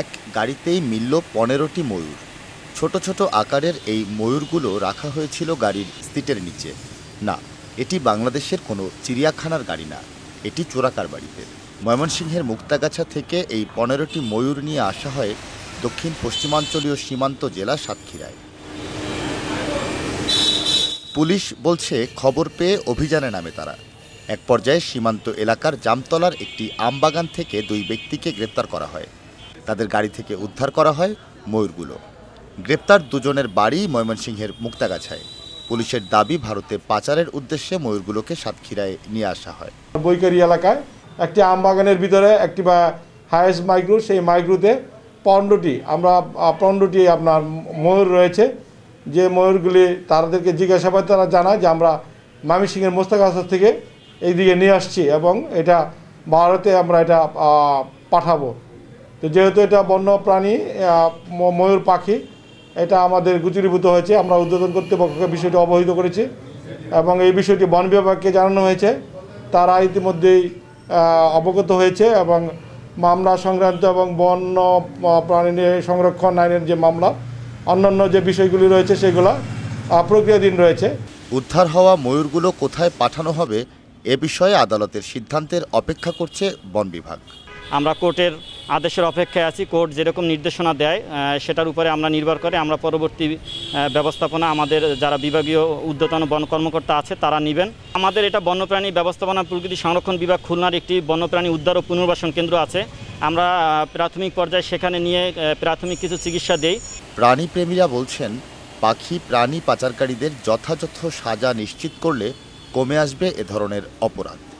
এক গাড়িতেই মিলল পনেরোটি ময়ূর ছোট ছোট আকারের এই ময়ূরগুলো রাখা হয়েছিল গাড়ির সিটের নিচে না এটি বাংলাদেশের কোনো চিড়িয়াখানার গাড়ি না এটি চোরাকার বাড়িতে ময়মনসিংহের মুক্তাগাছা থেকে এই পনেরোটি ময়ূর নিয়ে আসা হয় দক্ষিণ পশ্চিমাঞ্চলীয় সীমান্ত জেলা সাতক্ষীরায় পুলিশ বলছে খবর পেয়ে অভিযানে নামে তারা এক পর্যায়ে সীমান্ত এলাকার জামতলার একটি আমবাগান থেকে দুই ব্যক্তিকে গ্রেপ্তার করা হয় তাদের গাড়ি থেকে উদ্ধার করা হয় ময়ূরগুলো গ্রেপ্তার দুজনের বাড়ি ময়মনসিংহের মুক্তাগাছায় পুলিশের দাবি ভারতে পাচারের উদ্দেশ্যে ময়ূরগুলোকে সাতক্ষীরায় নিয়ে আসা হয় বৈকারি এলাকায় একটি আমবাগানের ভিতরে একটি বা হায়েস্ট মাইগ্রো সেই মাইগ্রোতে পণ্ডটি আমরা পণ্ডটি আপনার ময়ূর রয়েছে যে ময়ূরগুলি তাদেরকে জিজ্ঞাসাবাদ তারা জানায় যে আমরা ময়মনসিংহের মোস্তাগাছা থেকে এই দিকে নিয়ে আসছি এবং এটা ভারতে আমরা এটা পাঠাবো তো যেহেতু এটা বন্য প্রাণী ময়ূর পাখি এটা আমাদের গুচিরীভূত হয়েছে আমরা উদ্বোধন কর্তৃপক্ষকে বিষয়টি অবহিত করেছি এবং এই বিষয়টি বন বিভাগকে জানানো হয়েছে তারা ইতিমধ্যেই অবগত হয়েছে এবং মামলা সংক্রান্ত এবং বন্য প্রাণী সংরক্ষণ আইনের যে মামলা অন্যান্য যে বিষয়গুলি রয়েছে সেগুলো প্রক্রিয়াধীন রয়েছে উদ্ধার হওয়া ময়ূরগুলো কোথায় পাঠানো হবে এ বিষয়ে আদালতের সিদ্ধান্তের অপেক্ষা করছে বন বিভাগ আমরা কোর্টের আদেশের অপেক্ষায় আছি কোর্ট যেরকম নির্দেশনা দেয় সেটার উপরে আমরা নির্ভর করে আমরা পরবর্তী ব্যবস্থাপনা আমাদের যারা বিভাগীয় উদ্যতন বন কর্মকর্তা আছে তারা নেবেন আমাদের এটা বন্যপ্রাণী ব্যবস্থাপনা প্রকৃতি সংরক্ষণ বিভাগ খুলনার একটি বন্যপ্রাণী উদ্ধার ও পুনর্বাসন কেন্দ্র আছে আমরা প্রাথমিক পর্যায়ে সেখানে নিয়ে প্রাথমিক কিছু চিকিৎসা দেই প্রাণীপ্রেমীরা বলছেন পাখি প্রাণী পাচারকারীদের যথাযথ সাজা নিশ্চিত করলে কমে আসবে এ ধরনের অপরাধ